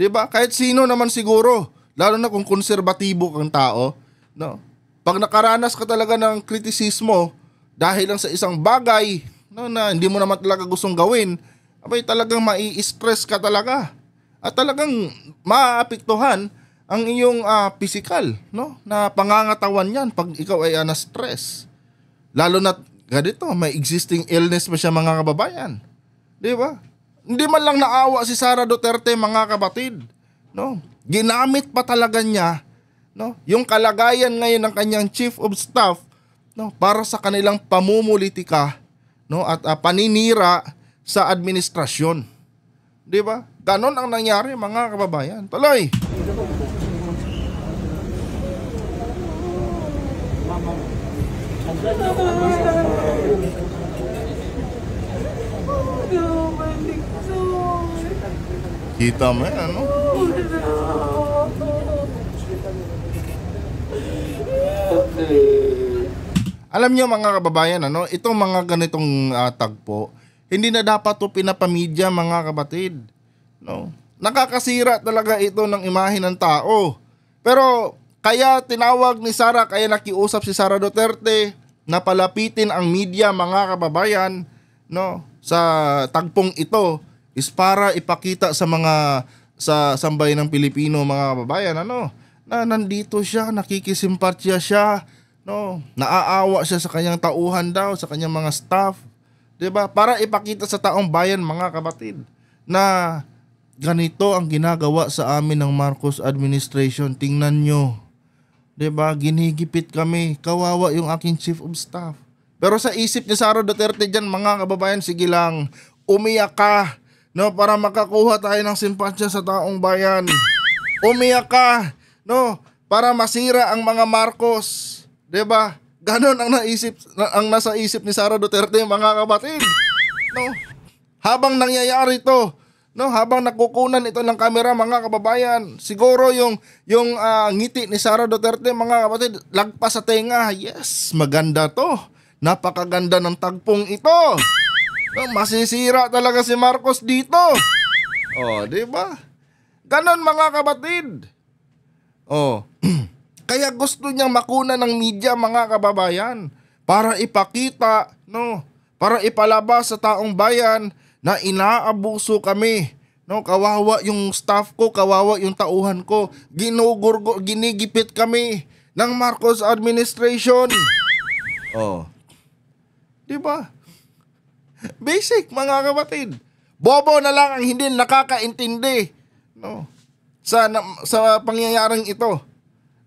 'Di ba? Kahit sino naman siguro Lalo na kung konserbatibo kang tao, no? Pag nakaranas ka talaga ng kritisismo dahil lang sa isang bagay no, na hindi mo naman talaga gustong gawin, abay talagang mai-stress ka talaga. At talagang maaapektuhan ang iyong uh, ah, physical, no? Na pangangatawan 'yan pag ikaw ay uh, na-stress. Lalo na ganito, may existing illness pa siya mga kababayan. 'Di ba? Hindi man lang naawa si Sara Duterte mga kabatid, no? Ginamit pa talaga niya no, yung kalagayan ngayon ng kanyang chief of staff no, para sa kanilang pamumulitika no, at uh, paninira sa administrasyon. 'Di ba? Ganon ang nangyari mga kababayan. Tuloy. Kita mo yan, ano? Alam niyo mga kababayan, ano, itong mga ganitong uh, tagpo, hindi na dapat 'to pinapamedya mga kabatid. No? Nakakasira talaga ito ng imahe ng tao. Pero kaya tinawag ni Sara, kaya nakiusap si Sara Duterte na palapitin ang media mga kababayan no sa tagpong ito is para ipakita sa mga sa sambay ng Pilipino mga kababayan ano na nandito siya nakikisimpatya siya No, naaawa siya sa kanyang tauhan daw, sa kanyang mga staff. 'Di ba? Para ipakita sa taong bayan mga kapatid na ganito ang ginagawa sa amin ng Marcos administration. Tingnan nyo. 'Di ba? Ginigipit kami. Kawawa yung aking chief of staff. Pero sa isip ni Sara Duterte diyan mga kababayan, sige lang, umiyak ka no para makakuha tayo ng simpatya sa taong bayan. Umiyak ka no para masira ang mga Marcos. 'Di ba? Ganon ang naisip ang nasa isip ni Sara Duterte mga kabatid. No. Habang nangyayari ito, no, habang nakukunan ito ng kamera mga kababayan, siguro yung yung uh, ngiti ni Sara Duterte mga kabatid, lagpas sa tenga. Yes, maganda 'to. Napakaganda ng tagpong ito. No, masisira talaga si Marcos dito. Oh, 'di ba? Ganon mga kabatid. Oh. Kaya gusto niyang makuna ng media mga kababayan para ipakita, no, para ipalabas sa taong bayan na inaabuso kami. No, kawawa yung staff ko, kawawa yung tauhan ko. Ginugurgo, ginigipit kami ng Marcos administration. Oh. 'Di ba? Basic mga kapatid. Bobo na lang ang hindi nakakaintindi no sa sa pangyayaring ito.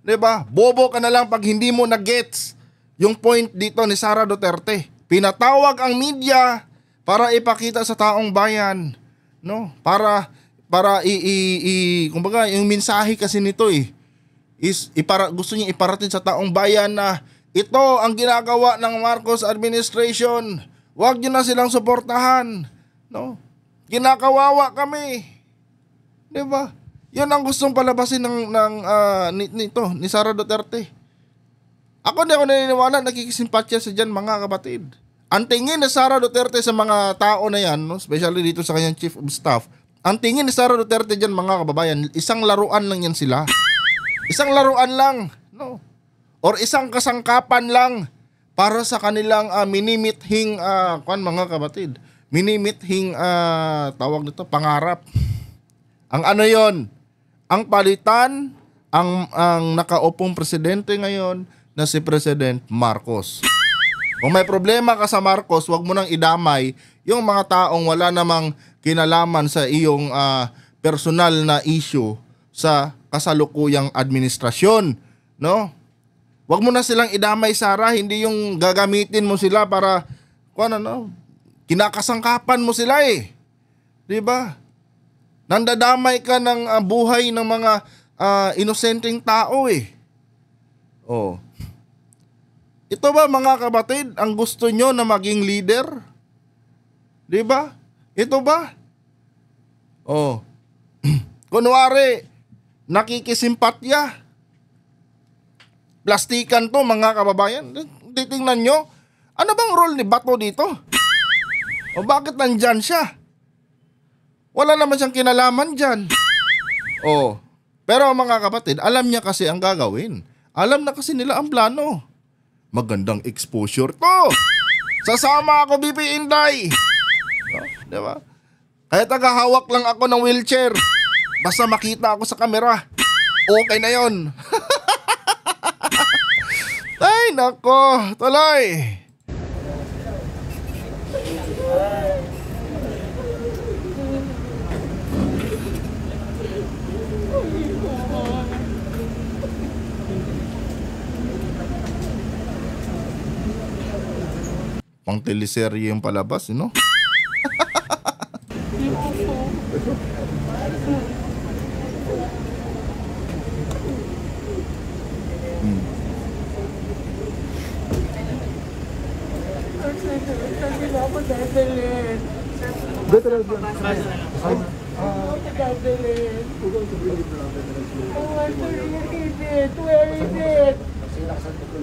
'Di ba? Bobo ka na lang pag hindi mo na gets yung point dito ni Sara Duterte. Pinatawag ang media para ipakita sa taong bayan, no? Para para i, i, i kumbaga yung mensahe kasi nito eh is ipara gusto niya iparating sa taong bayan na ito ang ginagawa ng Marcos administration. Huwag niyo na silang suportahan. No? Kinakawawa kami. 'Di ba? Yan ang gustong palabasin ng, ng uh, ah, nito, ni, Sara Duterte. Ako hindi ako naniniwala, nakikisimpatya sa dyan mga kabatid. Ang tingin ni Sara Duterte sa mga tao na yan, no, especially dito sa kanyang chief of staff, ang tingin ni Sara Duterte diyan mga kababayan, isang laruan lang yan sila. Isang laruan lang. No? Or isang kasangkapan lang para sa kanilang uh, ah, minimithing, uh, ah, kwan mga kabatid, minimithing, uh, tawag nito, pangarap. Ang ano yon ang palitan, ang, ang nakaupong presidente ngayon na si President Marcos. Kung may problema ka sa Marcos, huwag mo nang idamay yung mga taong wala namang kinalaman sa iyong uh, personal na issue sa kasalukuyang administrasyon, no? Huwag mo na silang idamay Sara, hindi yung gagamitin mo sila para ano, no, kinakasangkapan mo sila eh. 'Di ba? Nandadamay ka ng uh, buhay ng mga uh, inosenteng tao eh. Oh. Ito ba mga kabatid ang gusto nyo na maging leader? 'Di ba? Ito ba? Oh. Kunwari, nakikisimpatya. Plastikan to mga kababayan. Titingnan nyo, ano bang role ni Bato dito? O bakit nandyan siya? Wala naman siyang kinalaman dyan. Oh, pero mga kapatid, alam niya kasi ang gagawin. Alam na kasi nila ang plano. Magandang exposure to. Sasama ako, BP Inday. No? Oh, di ba? Kaya tagahawak lang ako ng wheelchair. Basta makita ako sa kamera. Okay na yon. Ay, nako. Tuloy. Parang teleserye yung palabas, you know?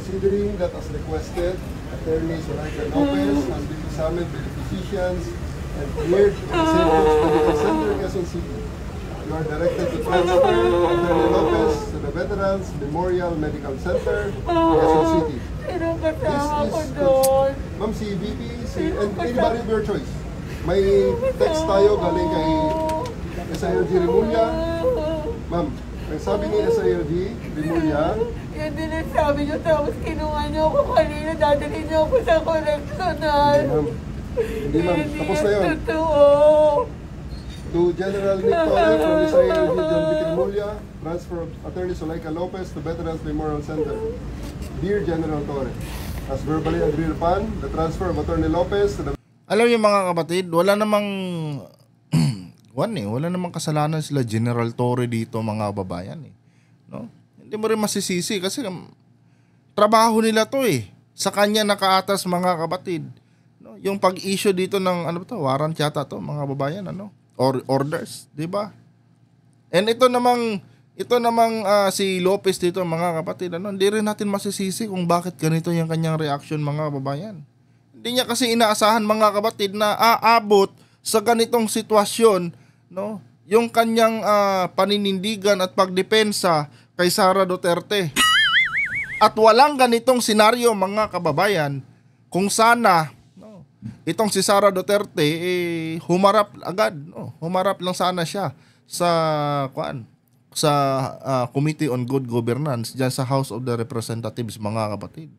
Considering that as requested, attorney Solange Lopez has been examined by the physicians and cleared ah. for the sentence Center Quezon City. You are directed to ano transfer Attorney Lopez to the Veterans Memorial Medical Center, Quezon City. Ah. This is Ma'am, si VP, si, and anybody of your choice. May text ano? tayo galing kay SILG Remulla. Ah. Ma'am, ang sabi ni SILG Remulla, yan din ang sabi niyo. Tapos kinuha niyo ako kanina. Dadalhin niyo ako sa correctional. Hindi ma'am. Hindi Tapos na yun. Totoo. To General Nick Toller from Israel John Vitrimulia, transfer of Attorney Soleika Lopez to Veterans Memorial Center. Dear General Torre, as verbally agreed upon, the transfer of Attorney Lopez to the... Alam niyo mga kapatid, wala namang One, eh, wala namang kasalanan sila General Torre dito mga babayan eh. No? hindi mo rin masisisi kasi trabaho nila to eh. Sa kanya nakaatas mga kabatid. No? Yung pag-issue dito ng ano ba to, warrant yata to mga babayan ano or orders, 'di ba? And ito namang ito namang uh, si Lopez dito mga kapatid, ano, hindi rin natin masisisi kung bakit ganito yung kanyang reaction mga babayan. Hindi niya kasi inaasahan mga kapatid na aabot sa ganitong sitwasyon, no? Yung kanyang uh, paninindigan at pagdepensa kay Sara Duterte. At walang ganitong senaryo mga kababayan kung sana no, itong si Sara Duterte eh, humarap agad, no, humarap lang sana siya sa kuan sa uh, Committee on Good Governance diyan sa House of the Representatives mga kapatid.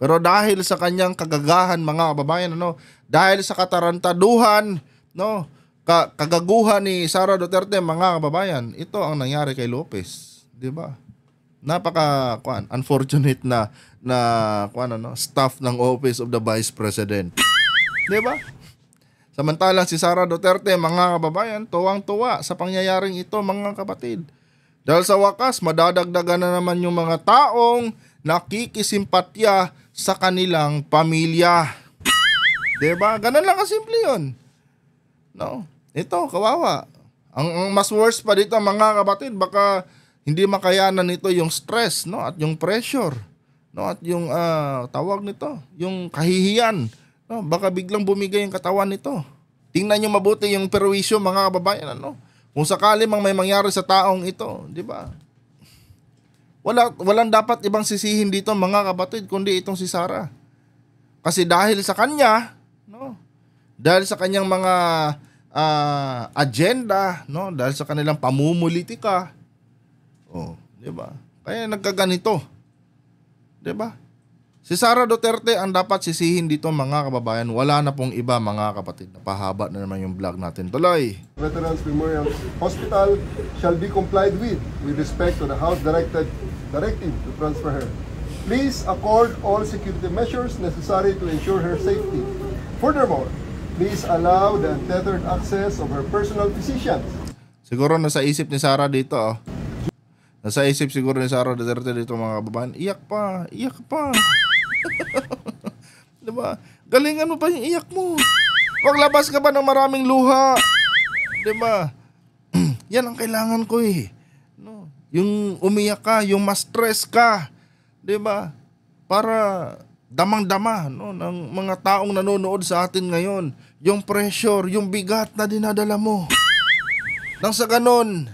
Pero dahil sa kanyang kagagahan mga kababayan ano, dahil sa katarantaduhan no, kagaguhan ni Sara Duterte mga kababayan, ito ang nangyari kay Lopez. 'di ba? Napaka kuan, unfortunate na na kuan ano, staff ng Office of the Vice President. 'Di ba? Samantalang si Sara Duterte, mga kababayan, tuwang-tuwa sa pangyayaring ito, mga kapatid. Dahil sa wakas, madadagdagan na naman yung mga taong nakikisimpatya sa kanilang pamilya. 'Di ba? Ganun lang kasimple 'yon. No. Ito, kawawa. Ang, ang mas worse pa dito mga kapatid, baka hindi makayanan nito yung stress no at yung pressure no at yung uh, tawag nito, yung kahihiyan. No, baka biglang bumigay yung katawan nito. Tingnan niyo mabuti yung perwisyo mga kababayan ano. Kung sakali mang may mangyari sa taong ito, di ba? Wala walang dapat ibang sisihin dito mga kabatid kundi itong si Sara Kasi dahil sa kanya, no? Dahil sa kanyang mga uh, agenda, no? Dahil sa kanilang pamumulitika, Oh, 'di ba? Kaya nagkaganito. 'Di ba? Si Sara Duterte ang dapat sisihin dito mga kababayan. Wala na pong iba mga kapatid. Napahaba na naman yung vlog natin tuloy. Veterans Memorial Hospital shall be complied with with respect to the House directed directive to transfer her. Please accord all security measures necessary to ensure her safety. Furthermore, please allow the untethered access of her personal physicians. Siguro na sa isip ni Sara dito oh Nasa isip siguro ni Sara Duterte dito mga kababayan, iyak pa, iyak pa. diba? Galingan mo pa yung iyak mo. Paglabas ka pa ng maraming luha. Diba? Yan ang kailangan ko eh. No? Yung umiyak ka, yung ma-stress ka. Diba? Para damang-dama no, ng mga taong nanonood sa atin ngayon. Yung pressure, yung bigat na dinadala mo. Nang sa ganon,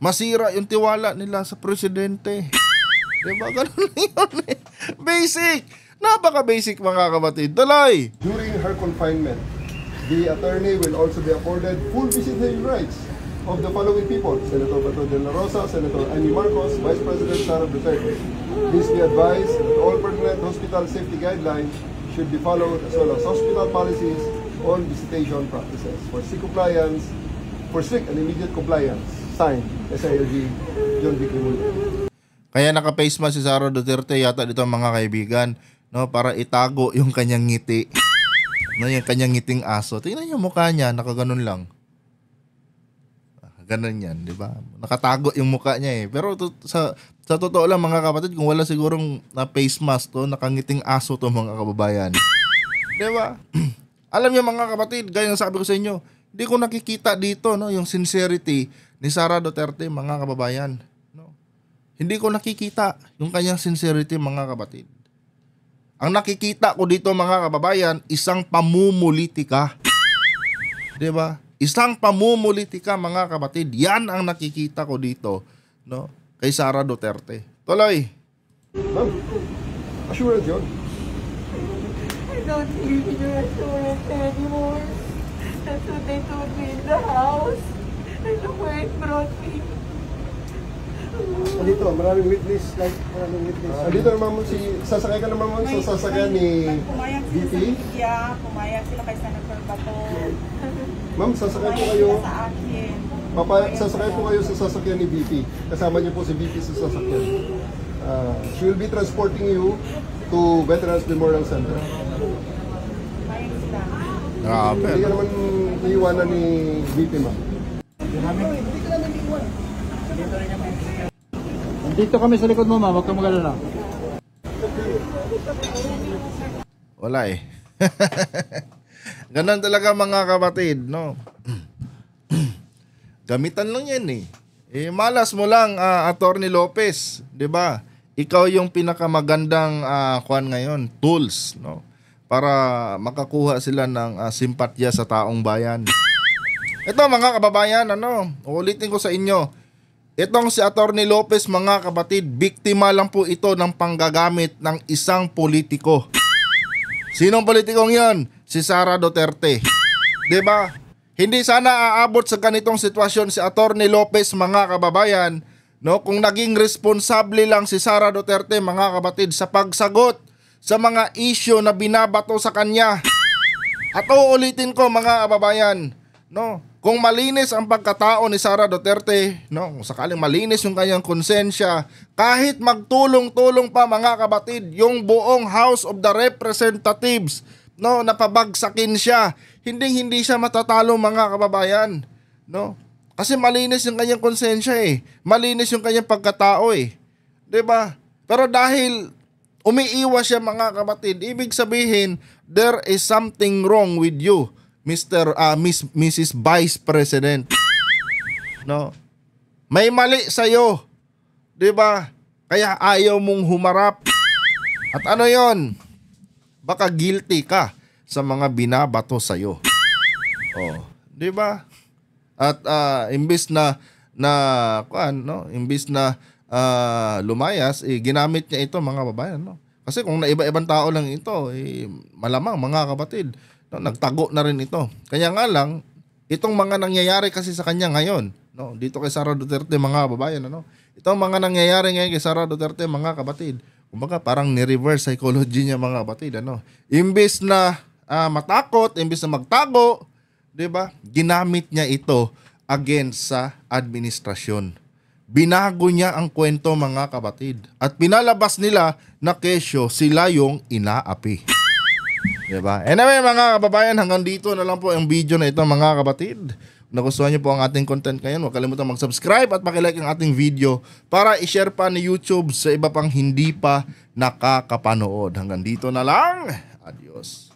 masira yung tiwala nila sa presidente. diba? Ganun yun eh. Basic! Napaka-basic mga kapatid. Tuloy! During her confinement, the attorney will also be afforded full visiting rights of the following people, Senator Bato de la Rosa, Senator Annie Marcos, Vice President Sara Duterte. Please be advised that all pertinent hospital safety guidelines should be followed as well as hospital policies on visitation practices for sick compliance, for sick and immediate compliance sign, SILG, John B. Kaya naka-face mask si Sara Duterte yata dito mga kaibigan, no, para itago yung kanyang ngiti. No, yung kanyang ngiting aso. Tingnan niyo mukha niya, nakaganon lang. Ah, ganon yan, di ba? Nakatago yung mukha niya eh. Pero to, sa, sa totoo lang mga kapatid, kung wala sigurong na face mask to, nakangiting aso to mga kababayan. di ba? Alam niyo mga kapatid, gaya ng sabi ko sa inyo, hindi ko nakikita dito no, yung sincerity ni Sara Duterte mga kababayan. No? Hindi ko nakikita yung kanyang sincerity mga kabatid. Ang nakikita ko dito mga kababayan, isang pamumulitika. 'Di ba? Isang pamumulitika mga kabatid. Yan ang nakikita ko dito, no? Kay Sara Duterte. Tuloy. Ma'am, assurance yun. I don't need your assurance anymore. That's what they told me in the house. And the word brought me. Dito, maraming witness. Like, maraming witness. Uh, dito naman si, sasakay ka naman mo sa sasakyan ni BP. Yeah, pumayag sila kay Senator Bato. Ma'am, sasakay po kayo. Sa akin. Papa, sasakay po kayo sa sasakyan ni BP. Kasama niyo po si BP sa sasakyan. Uh, she will be transporting you to Veterans Memorial Center. Grabe. Hindi ka naman iiwanan ni BP, ma'am. Dito kami sa likod mo ma, wag kang magalala. Wala eh. Ganun talaga mga kapatid, no? Gamitan lang yan eh. Eh, malas mo lang, uh, ah, Attorney Lopez, 'di ba? Ikaw yung pinakamagandang uh, ah, kwan ngayon, tools, no? Para makakuha sila ng uh, simpatya sa taong bayan. Ito mga kababayan, ano, ulitin ko sa inyo. Itong si Attorney Lopez mga kapatid, biktima lang po ito ng panggagamit ng isang politiko. Sinong politikong yon? Si Sara Duterte. ba? Diba? Hindi sana aabot sa ganitong sitwasyon si Attorney Lopez mga kababayan no kung naging responsable lang si Sara Duterte mga kapatid sa pagsagot sa mga isyo na binabato sa kanya. At uulitin ko mga kababayan, no, kung malinis ang pagkatao ni Sara Duterte, no, kung sakaling malinis yung kanyang konsensya, kahit magtulong-tulong pa mga kabatid, yung buong House of the Representatives, no, napabagsakin siya. Hindi hindi siya matatalo mga kababayan, no? Kasi malinis yung kanyang konsensya eh. Malinis yung kanyang pagkatao eh. 'Di ba? Pero dahil umiiwas siya mga kabatid, ibig sabihin there is something wrong with you Mr. Uh, ah, Miss Mrs. Vice President. No. May mali sa iyo. 'Di ba? Kaya ayaw mong humarap. At ano 'yon? Baka guilty ka sa mga binabato sa iyo. Oh, 'di ba? At uh, imbis na na kuan no, imbis na uh, lumayas, eh, ginamit niya ito mga babae, no. Kasi kung naiba-ibang tao lang ito, eh, malamang mga kapatid, No, nagtago na rin ito. Kaya nga lang, itong mga nangyayari kasi sa kanya ngayon, no, dito kay Sara Duterte mga babayan, ano, itong mga nangyayari ngayon kay Sara Duterte mga kapatid, kumbaga parang ni-reverse psychology niya mga kapatid, ano. Imbes na uh, matakot, imbes na magtago, 'di ba? Ginamit niya ito against sa administrasyon. Binago niya ang kwento mga kapatid at pinalabas nila na kesyo sila yung inaapi. Diba? Anyway mga kababayan, hanggang dito na lang po ang video na ito mga kapatid. Nagustuhan niyo po ang ating content ngayon, huwag kalimutang mag-subscribe at paki-like ang ating video para i-share pa ni YouTube sa iba pang hindi pa nakakapanood. Hanggang dito na lang. Adios.